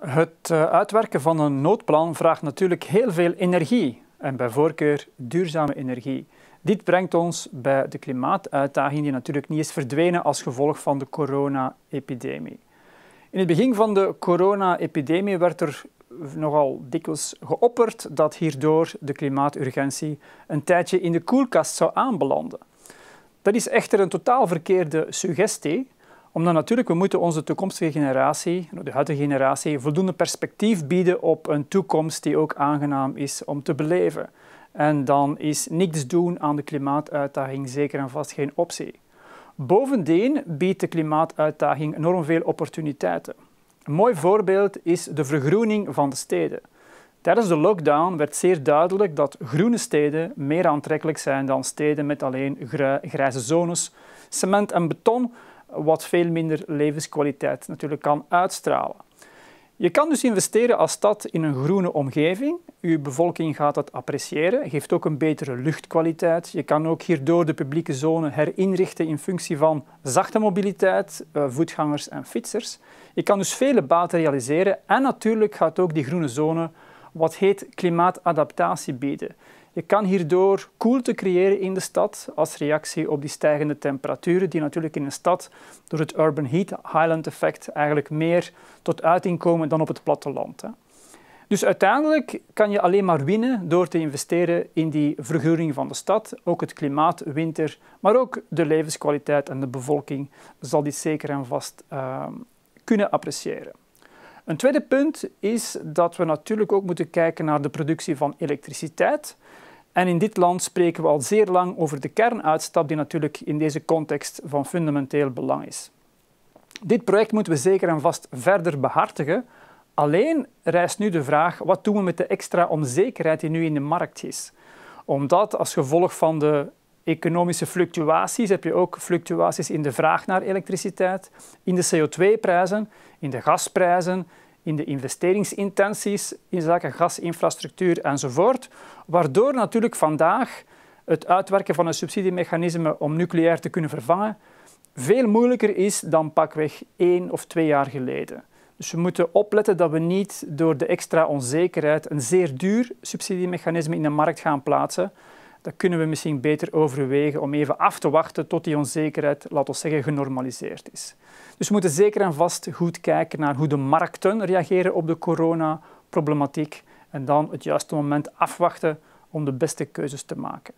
Het eh, uitwerken van een noodplan vraagt natuurlijk heel veel energie en bij voorkeur duurzame energie. Dit brengt ons bij de klimaatuitdaging die natuurlijk niet is verdwenen als gevolg van de corona-epidemie. In het begin van de corona-epidemie werd er nogal dikwijls geopperd dat hierdoor de klimaaturgentie een tijdje in de koelkast zou aanbelanden. Dat is echter een totaal verkeerde suggestie, omdat natuurlijk, we moeten onze toekomstige generatie, de huidige generatie, voldoende perspectief bieden op een toekomst die ook aangenaam is om te beleven. En dan is niks doen aan de klimaatuitdaging zeker en vast geen optie. Bovendien biedt de klimaatuitdaging enorm veel opportuniteiten. Een mooi voorbeeld is de vergroening van de steden. Tijdens de lockdown werd zeer duidelijk dat groene steden meer aantrekkelijk zijn dan steden met alleen grijze zones. Cement en beton wat veel minder levenskwaliteit natuurlijk kan uitstralen. Je kan dus investeren als stad in een groene omgeving. Uw bevolking gaat dat appreciëren, geeft ook een betere luchtkwaliteit. Je kan ook hierdoor de publieke zone herinrichten in functie van zachte mobiliteit, eh, voetgangers en fietsers. Je kan dus vele baten realiseren en natuurlijk gaat ook die groene zone wat heet klimaatadaptatie bieden. Je kan hierdoor koelte creëren in de stad als reactie op die stijgende temperaturen, die natuurlijk in een stad door het urban heat highland effect eigenlijk meer tot uiting komen dan op het platteland. Dus uiteindelijk kan je alleen maar winnen door te investeren in die verguring van de stad. Ook het klimaat, winter, maar ook de levenskwaliteit en de bevolking zal dit zeker en vast ehm, kunnen appreciëren. Een tweede punt is dat we natuurlijk ook moeten kijken naar de productie van elektriciteit. En in dit land spreken we al zeer lang over de kernuitstap, die natuurlijk in deze context van fundamenteel belang is. Dit project moeten we zeker en vast verder behartigen. Alleen rijst nu de vraag: wat doen we met de extra onzekerheid die nu in de markt is? Omdat als gevolg van de economische fluctuaties heb je ook fluctuaties in de vraag naar elektriciteit, in de CO2-prijzen, in de gasprijzen, in de investeringsintenties in zaken gasinfrastructuur enzovoort. Waardoor natuurlijk vandaag het uitwerken van een subsidiemechanisme om nucleair te kunnen vervangen veel moeilijker is dan pakweg één of twee jaar geleden. Dus we moeten opletten dat we niet door de extra onzekerheid een zeer duur subsidiemechanisme in de markt gaan plaatsen, dat kunnen we misschien beter overwegen om even af te wachten tot die onzekerheid, laten we zeggen, genormaliseerd is. Dus we moeten zeker en vast goed kijken naar hoe de markten reageren op de coronaproblematiek en dan het juiste moment afwachten om de beste keuzes te maken.